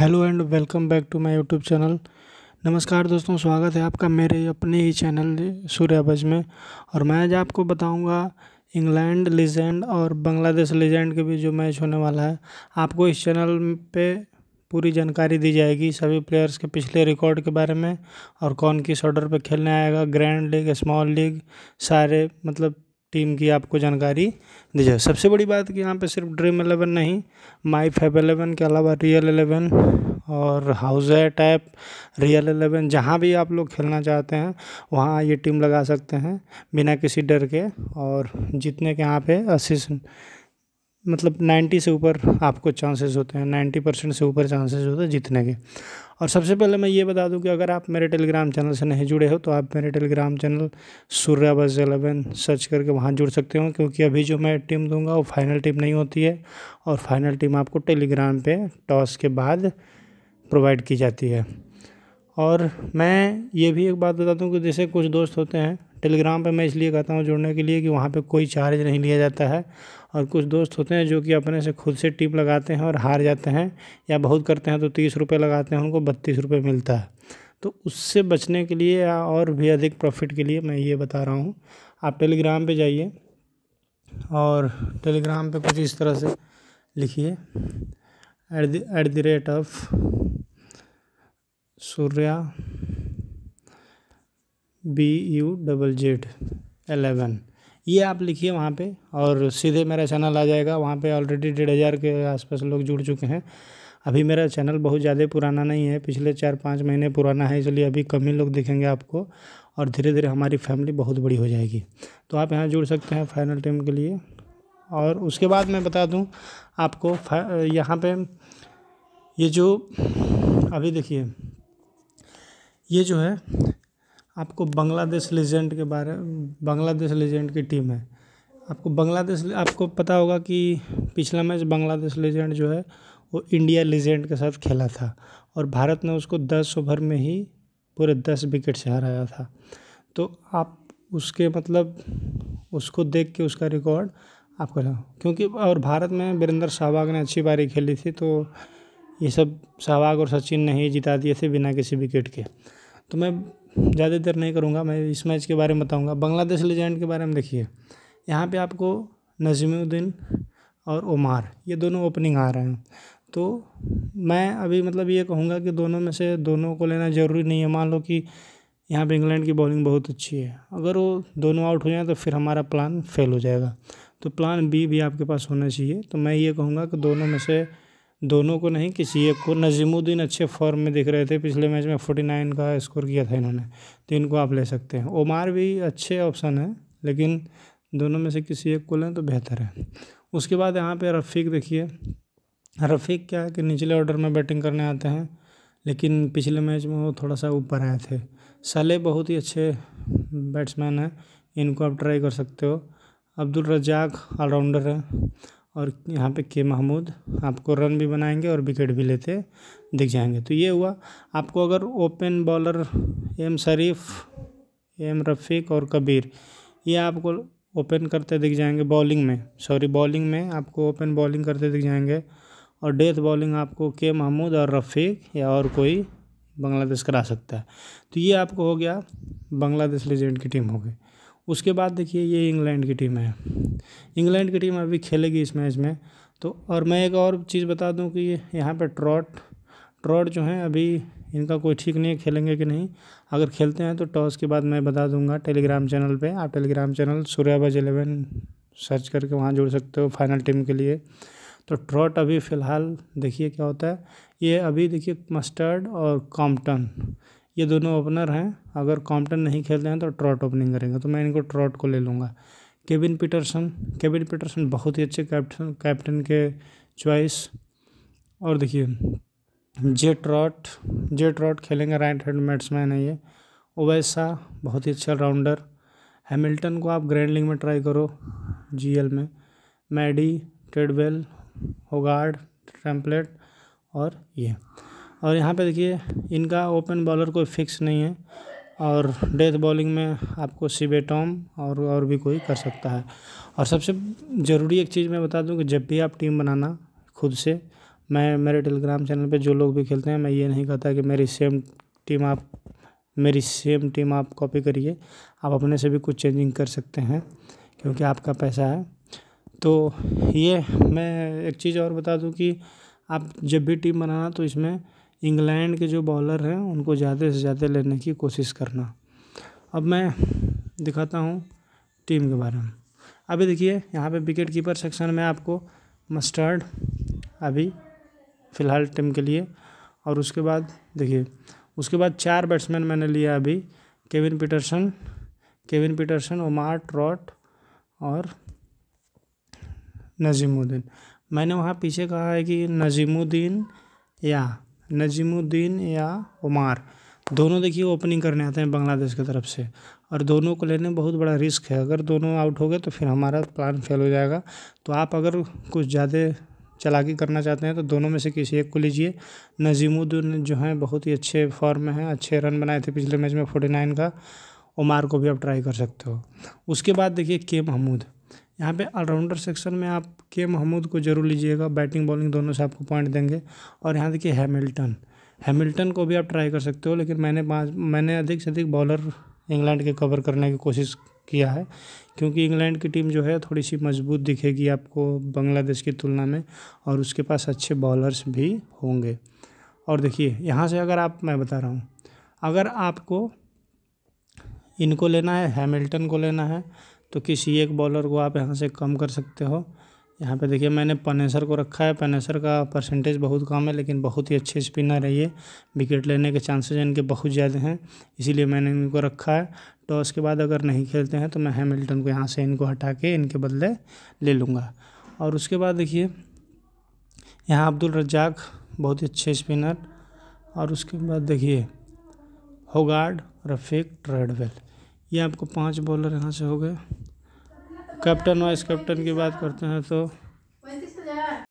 hello and welcome back to my YouTube channel नमस्कार दोस्तों स्वागत है आपका मेरे अपने ही चैनल सूर्याबज में और मैं आज आपको बताऊंगा इंग्लैंड लीजेंड और बांग्लादेश लीजेंड के बीच जो मैच होने वाला है आपको इस चैनल पे पूरी जानकारी दी जाएगी सभी प्लेयर्स के पिछले रिकॉर्ड के बारे में और कौन किस ऑर्डर पर खेलने आएगा ग्रैंड लीग स्मॉल लीग सारे मतलब टीम की आपको जानकारी दी जाए सबसे बड़ी बात कि यहाँ पे सिर्फ ड्रीम एलेवन नहीं माई फेब एलेवन के अलावा रियल एलेवन और Howzat app real eleven जहाँ भी आप लोग खेलना चाहते हैं वहाँ ये टीम लगा सकते हैं बिना किसी डर के और जितने के यहाँ पे असिस्ट मतलब 90 से ऊपर आपको चांसेस होते हैं 90 परसेंट से ऊपर चांसेस होते हैं जीतने के और सबसे पहले मैं ये बता दूं कि अगर आप मेरे टेलीग्राम चैनल से नहीं जुड़े हो तो आप मेरे टेलीग्राम चैनल सूर्या बस एलेवन सर्च करके वहाँ जुड़ सकते हो क्योंकि अभी जो मैं टीम दूंगा वो फाइनल टीम नहीं होती है और फाइनल टीम आपको टेलीग्राम पर टॉस के बाद प्रोवाइड की जाती है और मैं ये भी एक बात बता दूँ कि जैसे कुछ दोस्त होते हैं टेलीग्राम पे मैं इसलिए कहता हूँ जुड़ने के लिए कि वहाँ पे कोई चार्ज नहीं लिया जाता है और कुछ दोस्त होते हैं जो कि अपने से खुद से टिप लगाते हैं और हार जाते हैं या बहुत करते हैं तो तीस रुपये लगाते हैं उनको बत्तीस रुपये मिलता है तो उससे बचने के लिए या और भी अधिक प्रॉफिट के लिए मैं ये बता रहा हूँ आप टेलीग्राम पर जाइए और टेलीग्राम पर कुछ इस तरह से लिखिए at the at the rate of Surya B U double Z eleven ये आप लिखिए वहाँ पे और सीधे मेरा चैनल आ जाएगा वहाँ पे ऑलरेडी डेढ़ हज़ार के आसपास लोग जुड़ चुके हैं अभी मेरा चैनल बहुत ज़्यादा पुराना नहीं है पिछले चार पाँच महीने पुराना है इसलिए अभी कम ही लोग दिखेंगे आपको और धीरे धीरे हमारी फैमिली बहुत बड़ी हो जाएगी तो आप यहाँ जुड़ सकते हैं फाइनल टीम के लिए और उसके बाद मैं बता दूँ आपको यहाँ पर ये जो अभी देखिए ये जो है आपको बांग्लादेश लेजेंड के बारे बांग्लादेश लेजेंड की टीम है आपको बांग्लादेश आपको पता होगा कि पिछला मैच बांग्लादेश लेजेंड जो है वो इंडिया लेजेंड के साथ खेला था और भारत ने उसको दस ओवर में ही पूरे दस विकेट से हराया था तो आप उसके मतलब उसको देख के उसका रिकॉर्ड आप कर क्योंकि और भारत में वीरेंद्र सहवाग ने अच्छी पारी खेली थी तो ये सब सहवाग और सचिन ने ही जिता दिए थे बिना किसी विकेट के तो मैं ज़्यादा देर नहीं करूँगा मैं इस मैच के बारे में बताऊँगा बांग्लादेश लेजेंड के बारे में देखिए यहाँ पे आपको नजमुद्दीन और ओमार ये दोनों ओपनिंग आ रहे हैं तो मैं अभी मतलब ये कहूँगा कि दोनों में से दोनों को लेना ज़रूरी नहीं है मान लो कि यहाँ पे इंग्लैंड की बॉलिंग बहुत अच्छी है अगर वो दोनों आउट हो जाए तो फिर हमारा प्लान फेल हो जाएगा तो प्लान बी भी आपके पास होना चाहिए तो मैं ये कहूँगा कि दोनों में से दोनों को नहीं किसी एक को नजीमुद्दीन अच्छे फॉर्म में दिख रहे थे पिछले मैच में फोर्टी नाइन का स्कोर किया था इन्होंने तो इनको आप ले सकते हैं ओमार भी अच्छे ऑप्शन हैं लेकिन दोनों में से किसी एक को लें तो बेहतर है उसके बाद यहाँ पे रफ़ीक देखिए रफ़ीक क्या है कि निचले ऑर्डर में बैटिंग करने आते हैं लेकिन पिछले मैच में वो थोड़ा सा ऊपर आए थे सले बहुत ही अच्छे बैट्समैन हैं इनको आप ट्राई कर सकते हो अब्दुल रजाक ऑलराउंडर हैं और यहाँ पे के महमूद आपको रन भी बनाएंगे और विकेट भी लेते दिख जाएंगे तो ये हुआ आपको अगर open bowler M Sharif M Rafiq और कबीर ये आपको ओपन करते दिख जाएंगे बॉलिंग में सॉरी बॉलिंग में आपको ओपन बॉलिंग करते दिख जाएंगे और डेथ बॉलिंग आपको के महमूद और रफ़ीक या और कोई बांग्लादेश करा सकता है तो ये आपको हो गया बांग्लादेश लीजेंड की टीम हो गई उसके बाद देखिए ये इंग्लैंड की टीम है इंग्लैंड की टीम अभी खेलेगी इस मैच में तो और मैं एक और चीज़ बता दूं कि यहाँ पर ट्रॉट ट्रॉट जो हैं अभी इनका कोई ठीक नहीं है खेलेंगे कि नहीं अगर खेलते हैं तो टॉस के बाद मैं बता दूंगा टेलीग्राम चैनल पे आप Telegram channel Suryabuzz eleven search करके वहाँ जोड़ सकते हो फाइनल टीम के लिए तो ट्रॉट अभी फ़िलहाल देखिए क्या होता है ये अभी देखिए मस्टर्ड और कॉम्पटन ये दोनों ओपनर हैं अगर कॉम्पटन नहीं खेलते हैं तो ट्रॉट ओपनिंग करेंगे तो मैं इनको ट्रॉट को ले लूँगा केविन पीटरसन केविन पीटरसन बहुत ही अच्छे कैप्टन कैप्टन के चॉइस और देखिए जेट रॉट जेट रॉट खेलेंगे राइट हैंड बैट्समैन है ये ओवैसा बहुत ही अच्छा राउंडर हैमिल्टन को आप ग्रैंड लीग में ट्राई करो जीएल में मैडी ट्रेडवेल होगार्ड ट्रम्पलेट और ये और यहाँ पे देखिए इनका ओपन बॉलर कोई फिक्स नहीं है और डेथ बॉलिंग में आपको टॉम और और भी कोई कर सकता है और सबसे ज़रूरी एक चीज़ मैं बता दूं कि जब भी आप टीम बनाना खुद से मैं मेरे टेलीग्राम चैनल पे जो लोग भी खेलते हैं मैं ये नहीं कहता कि मेरी सेम टीम आप मेरी सेम टीम आप कॉपी करिए आप अपने से भी कुछ चेंजिंग कर सकते हैं क्योंकि आपका पैसा है तो ये मैं एक चीज़ और बता दूँ कि आप जब भी टीम बनाना तो इसमें इंग्लैंड के जो बॉलर हैं उनको ज़्यादा से ज़्यादा लेने की कोशिश करना अब मैं दिखाता हूँ टीम के बारे में अभी देखिए यहाँ पे विकेट कीपर सेक्शन में आपको मस्टर्ड अभी फ़िलहाल टीम के लिए और उसके बाद देखिए उसके बाद चार बैट्समैन मैंने लिया अभी Kevin Pietersen Kevin Pietersen Omar Trott और नजीमुद्दीन मैंने वहाँ पीछे कहा है कि नजीमुद्दीन या नजीमुद्दीन या उमार दोनों देखिए ओपनिंग करने आते हैं बांग्लादेश की तरफ से और दोनों को लेने में बहुत बड़ा रिस्क है अगर दोनों आउट हो गए तो फिर हमारा प्लान फेल हो जाएगा तो आप अगर कुछ ज़्यादा चलाकी करना चाहते हैं तो दोनों में से किसी एक को लीजिए नजीमुद्दीन जो हैं बहुत ही अच्छे फॉर्म में हैं अच्छे रन बनाए थे पिछले मैच में फोर्टी नाइन का उमार को भी आप ट्राई कर सकते हो उसके बाद देखिए के महमूद यहाँ पे ऑलराउंडर सेक्शन में आप के महमूद को जरूर लीजिएगा बैटिंग बॉलिंग दोनों से आपको पॉइंट देंगे और यहाँ देखिए हैमिल्टन हैमिल्टन को भी आप ट्राई कर सकते हो लेकिन मैंने मैंने अधिक से अधिक बॉलर इंग्लैंड के कवर करने की कोशिश किया है क्योंकि इंग्लैंड की टीम जो है थोड़ी सी मजबूत दिखेगी आपको बांग्लादेश की तुलना में और उसके पास अच्छे बॉलर्स भी होंगे और देखिए यहाँ से अगर आप मैं बता रहा हूँ अगर आपको इनको लेना है हैमिल्टन को लेना है तो किसी एक बॉलर को आप यहाँ से कम कर सकते हो यहाँ पे देखिए मैंने पनेसर को रखा है पनेसर का परसेंटेज बहुत कम है लेकिन बहुत ही अच्छे स्पिनर है ये विकेट लेने के चांसेस इनके बहुत ज़्यादा हैं इसीलिए मैंने इनको रखा है टॉस तो के बाद अगर नहीं खेलते हैं तो मैं हैमिल्टन को यहाँ से इनको हटा के इनके बदले ले लूँगा और उसके बाद देखिए यहाँ अब्दुल रज्जाक बहुत ही अच्छे स्पिनर और उसके बाद देखिए होगार्ड रफीक ट्रेडवेल ये आपको पाँच बॉलर यहाँ से हो गए कैप्टन वाइस कैप्टन की बात करते हैं तो